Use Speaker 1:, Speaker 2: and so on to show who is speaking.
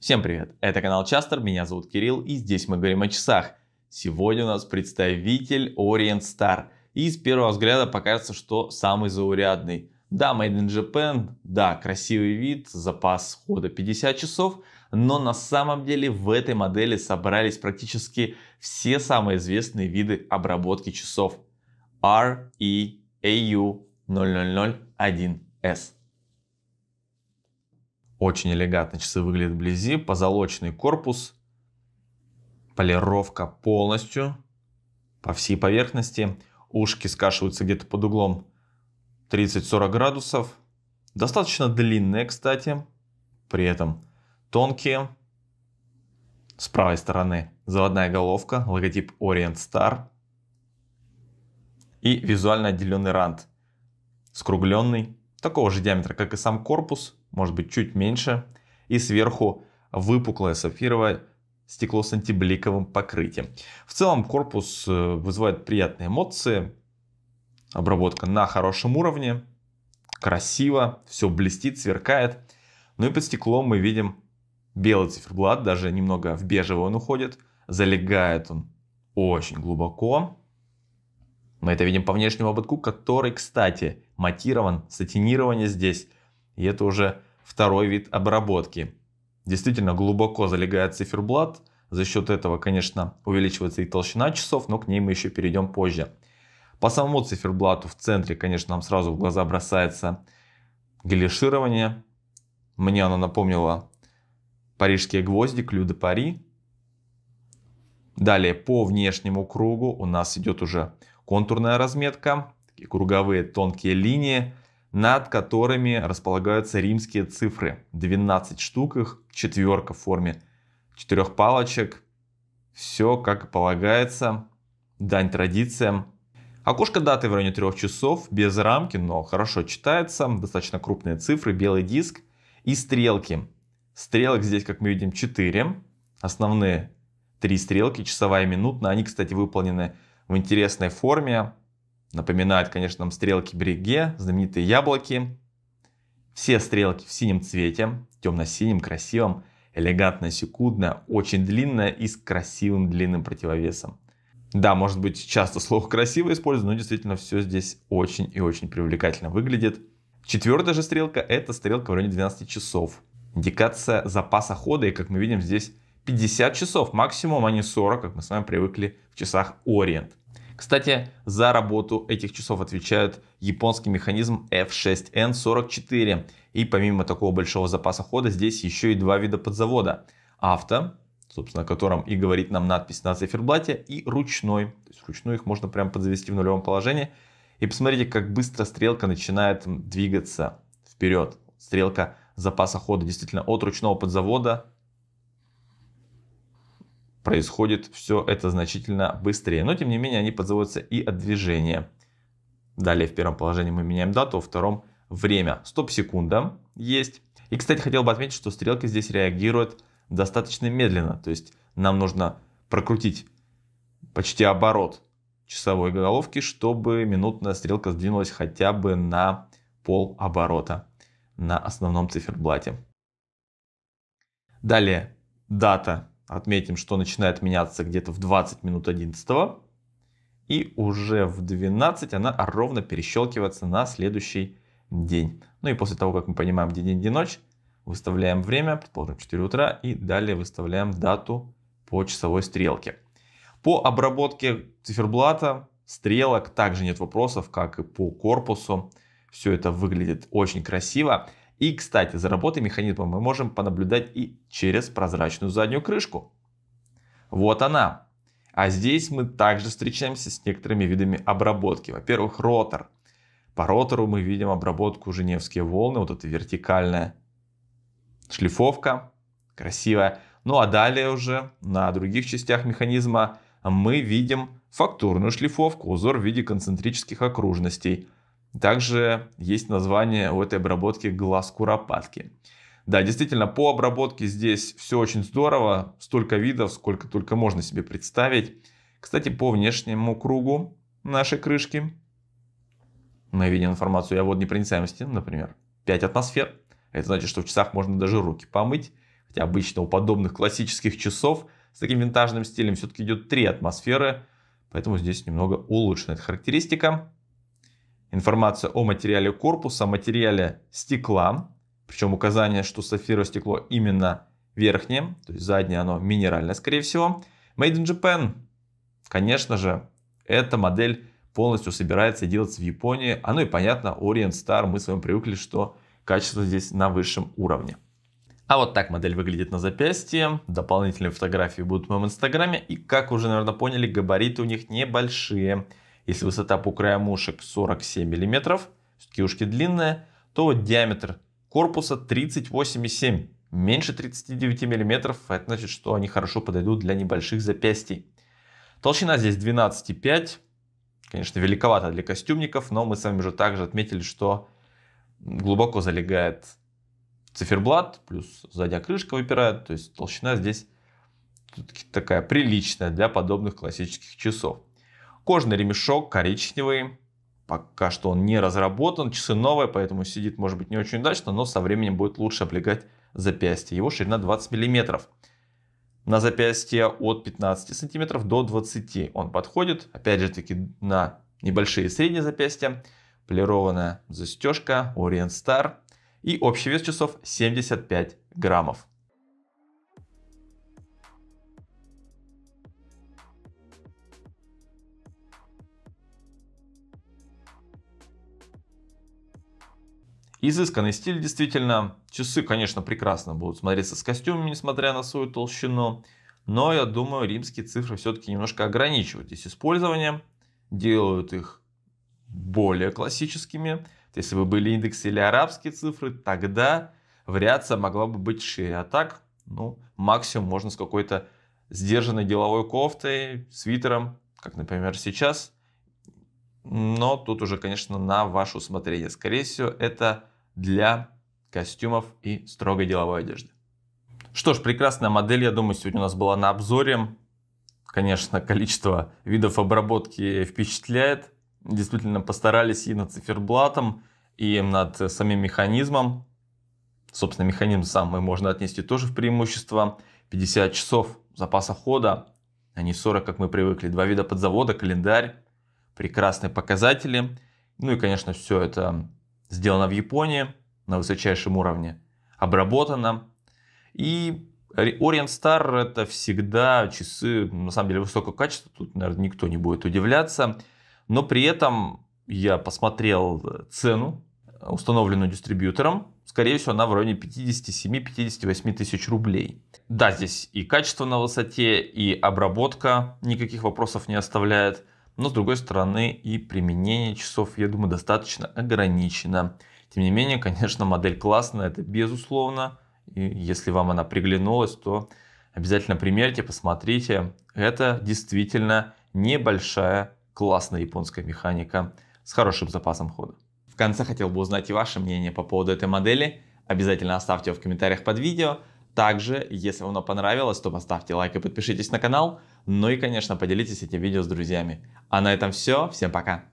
Speaker 1: Всем привет, это канал Частер, меня зовут Кирилл и здесь мы говорим о часах. Сегодня у нас представитель Orient Star и с первого взгляда покажется, что самый заурядный. Да, Made in Japan, да, красивый вид, запас хода 50 часов, но на самом деле в этой модели собрались практически все самые известные виды обработки часов. REAU 0001S. Очень элегантно часы выглядят вблизи. Позолоченный корпус. Полировка полностью по всей поверхности. Ушки скашиваются где-то под углом 30-40 градусов. Достаточно длинные, кстати. При этом тонкие. С правой стороны заводная головка, логотип Orient Star. И визуально отделенный рант. Скругленный, такого же диаметра, как и сам корпус может быть чуть меньше, и сверху выпуклое сапфировое стекло с антибликовым покрытием. В целом корпус э, вызывает приятные эмоции, обработка на хорошем уровне, красиво, все блестит, сверкает. Ну и под стеклом мы видим белый циферблат, даже немного в бежевый он уходит, залегает он очень глубоко. Мы это видим по внешнему ободку, который, кстати, матирован, сатинирование здесь и это уже второй вид обработки. Действительно глубоко залегает циферблат. За счет этого, конечно, увеличивается и толщина часов, но к ней мы еще перейдем позже. По самому циферблату в центре, конечно, нам сразу в глаза бросается гелиширование. Мне оно напомнило парижские гвозди, клю де пари. Далее по внешнему кругу у нас идет уже контурная разметка, круговые тонкие линии над которыми располагаются римские цифры. 12 штук их, четверка в форме четырех палочек. Все как полагается, дань традициям. Окошко даты в районе 3 часов, без рамки, но хорошо читается. Достаточно крупные цифры, белый диск и стрелки. Стрелок здесь, как мы видим, 4. Основные три стрелки, часовая и минутная. Они, кстати, выполнены в интересной форме. Напоминают, конечно, нам стрелки Бриге, знаменитые яблоки. Все стрелки в синем цвете, темно-синим, красивым, элегантно, секундно, очень длинно и с красивым длинным противовесом. Да, может быть, часто слово «красиво» использую, но действительно все здесь очень и очень привлекательно выглядит. Четвертая же стрелка – это стрелка в районе 12 часов. Индикация запаса хода, и как мы видим здесь 50 часов, максимум, а не 40, как мы с вами привыкли в часах Orient. Кстати, за работу этих часов отвечает японский механизм F6N44. И помимо такого большого запаса хода, здесь еще и два вида подзавода. Авто, собственно, о котором и говорит нам надпись на циферблате, и ручной. То есть ручной их можно прямо подзавести в нулевом положении. И посмотрите, как быстро стрелка начинает двигаться вперед. Стрелка запаса хода действительно от ручного подзавода происходит все это значительно быстрее. Но тем не менее они подзаводятся и от движения. Далее в первом положении мы меняем дату, во втором время. Стоп-секунда есть. И, кстати, хотел бы отметить, что стрелки здесь реагируют достаточно медленно. То есть нам нужно прокрутить почти оборот часовой головки, чтобы минутная стрелка сдвинулась хотя бы на пол оборота на основном циферблате. Далее дата Отметим, что начинает меняться где-то в 20 минут 11. И уже в 12 она ровно перещелкивается на следующий день. Ну и после того, как мы понимаем, где день, где ночь, выставляем время, предположим, 4 утра, и далее выставляем дату по часовой стрелке. По обработке циферблата, стрелок также нет вопросов, как и по корпусу. Все это выглядит очень красиво. И, кстати, за работой механизма мы можем понаблюдать и через прозрачную заднюю крышку. Вот она. А здесь мы также встречаемся с некоторыми видами обработки. Во-первых, ротор. По ротору мы видим обработку Женевские волны, вот эта вертикальная шлифовка, красивая. Ну а далее уже на других частях механизма мы видим фактурную шлифовку, узор в виде концентрических окружностей – также есть название у этой обработки глаз куропатки. Да, действительно, по обработке здесь все очень здорово. Столько видов, сколько только можно себе представить. Кстати, по внешнему кругу нашей крышки мы видим информацию о водонепроницаемости, например, 5 атмосфер. Это значит, что в часах можно даже руки помыть. Хотя обычно у подобных классических часов с таким винтажным стилем все-таки идет 3 атмосферы. Поэтому здесь немного улучшена эта характеристика информация о материале корпуса, материале стекла, причем указание, что сапфировое стекло именно верхнее, то есть заднее оно минеральное, скорее всего. Made in Japan, конечно же, эта модель полностью собирается и делается в Японии. Оно а, ну и понятно, Orient Star, мы с вами привыкли, что качество здесь на высшем уровне. А вот так модель выглядит на запястье. Дополнительные фотографии будут в моем инстаграме. И как уже, наверное, поняли, габариты у них небольшие. Если высота по краю мушек 47 мм, все-таки ушки длинные, то диаметр корпуса 38,7 Меньше 39 мм, а это значит, что они хорошо подойдут для небольших запястий. Толщина здесь 12,5. Конечно, великовато для костюмников, но мы с вами уже также отметили, что глубоко залегает циферблат, плюс задняя крышка выпирает, то есть толщина здесь такая приличная для подобных классических часов. Кожный ремешок коричневый. Пока что он не разработан, часы новые, поэтому сидит, может быть, не очень удачно, но со временем будет лучше облегать запястье. Его ширина 20 мм. На запястье от 15 см до 20 он подходит. Опять же таки на небольшие и средние запястья. Полированная застежка Orient Star. И общий вес часов 75 граммов. Изысканный стиль действительно. Часы, конечно, прекрасно будут смотреться с костюмами, несмотря на свою толщину. Но я думаю, римские цифры все-таки немножко ограничивают здесь использование. Делают их более классическими. Если бы были индексы или арабские цифры, тогда вариация могла бы быть шире. А так, ну, максимум можно с какой-то сдержанной деловой кофтой, свитером, как, например, сейчас. Но тут уже, конечно, на ваше усмотрение. Скорее всего, это для костюмов и строгой деловой одежды. Что ж, прекрасная модель, я думаю, сегодня у нас была на обзоре. Конечно, количество видов обработки впечатляет. Действительно постарались и над циферблатом, и над самим механизмом. Собственно, механизм сам мы можно отнести тоже в преимущество. 50 часов запаса хода, а не 40, как мы привыкли. Два вида подзавода, календарь, прекрасные показатели. Ну и, конечно, все это сделана в Японии на высочайшем уровне, обработана. И Orient Star это всегда часы, на самом деле, высокого качества, тут, наверное, никто не будет удивляться. Но при этом я посмотрел цену, установленную дистрибьютором. Скорее всего, она в районе 57-58 тысяч рублей. Да, здесь и качество на высоте, и обработка никаких вопросов не оставляет но с другой стороны и применение часов, я думаю, достаточно ограничено. Тем не менее, конечно, модель классная, это безусловно. И если вам она приглянулась, то обязательно примерьте, посмотрите. Это действительно небольшая классная японская механика с хорошим запасом хода. В конце хотел бы узнать и ваше мнение по поводу этой модели. Обязательно оставьте его в комментариях под видео. Также, если вам оно понравилось, то поставьте лайк и подпишитесь на канал. Ну и, конечно, поделитесь этим видео с друзьями. А на этом все. Всем пока!